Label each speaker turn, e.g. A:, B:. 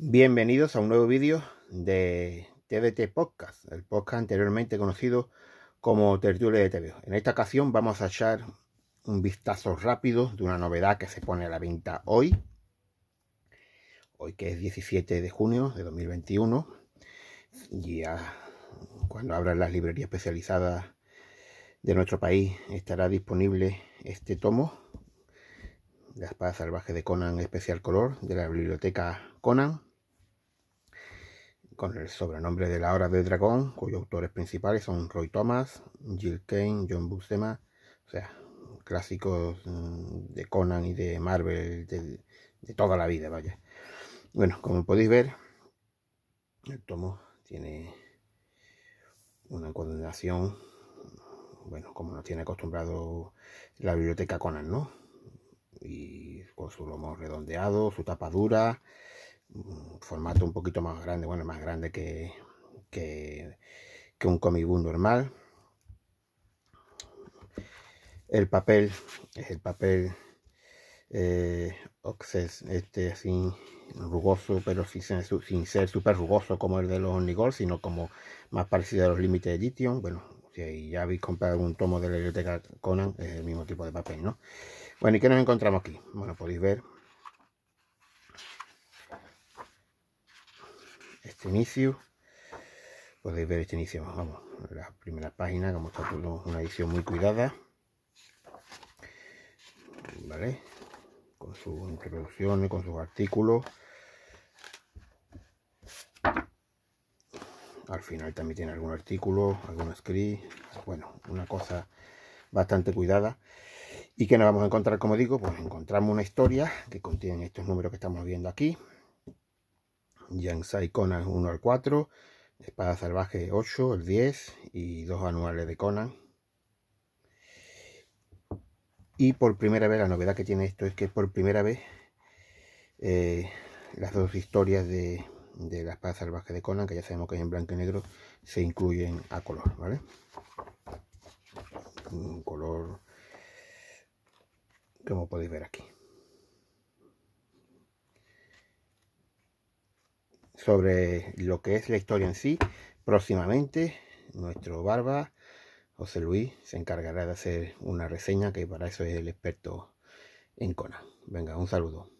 A: Bienvenidos a un nuevo vídeo de TDT Podcast, el podcast anteriormente conocido como Tertulia de TV. En esta ocasión vamos a echar un vistazo rápido de una novedad que se pone a la venta hoy, hoy que es 17 de junio de 2021, ya cuando abran las librerías especializadas de nuestro país estará disponible este tomo, La espada salvaje de Conan especial color de la biblioteca Conan con el sobrenombre de La Hora del Dragón, cuyos autores principales son Roy Thomas, Jill Kane, John Buscema, o sea, clásicos mm, de Conan y de Marvel de, toda la vida, vaya. Bueno, como podéis ver, el tomo tiene una condenación, bueno, como nos tiene acostumbrado la biblioteca Conan, ¿no? Y con su lomo redondeado, su tapa dura, formato un poquito más grande, bueno, más grande que, que, un comic book normal. El papel es el papel eh, oxes, este así rugoso, pero sin, sin ser súper rugoso como el de los Onigol, sino como más parecido a los límites de Edition. Bueno, si ya habéis comprado algún tomo de la biblioteca Conan, es el mismo tipo de papel, ¿no? Bueno, ¿y qué nos encontramos aquí? Bueno, podéis ver este inicio. Podéis ver este inicio, vamos, la primera página, como está todo, una edición muy cuidada. ¿Vale? Con sus introducciones, con sus artículos. Al final también tiene algún artículo, algún script. Bueno, una cosa bastante cuidada. ¿Y que nos vamos a encontrar? Como digo, pues encontramos una historia que contiene estos números que estamos viendo aquí. Sai Conan 1 al 4, Espada Salvaje 8, el 10 y dos anuales de Conan. Y por primera vez, la novedad que tiene esto es que por primera vez eh, las dos historias de, la espada salvaje de Conan, que ya sabemos que hay en blanco y negro, se incluyen a color, ¿vale? Un color como podéis ver aquí. sobre lo que es la historia en sí. Próximamente nuestro barba José Luis se encargará de hacer una reseña que para eso es el experto en cona Venga, un saludo.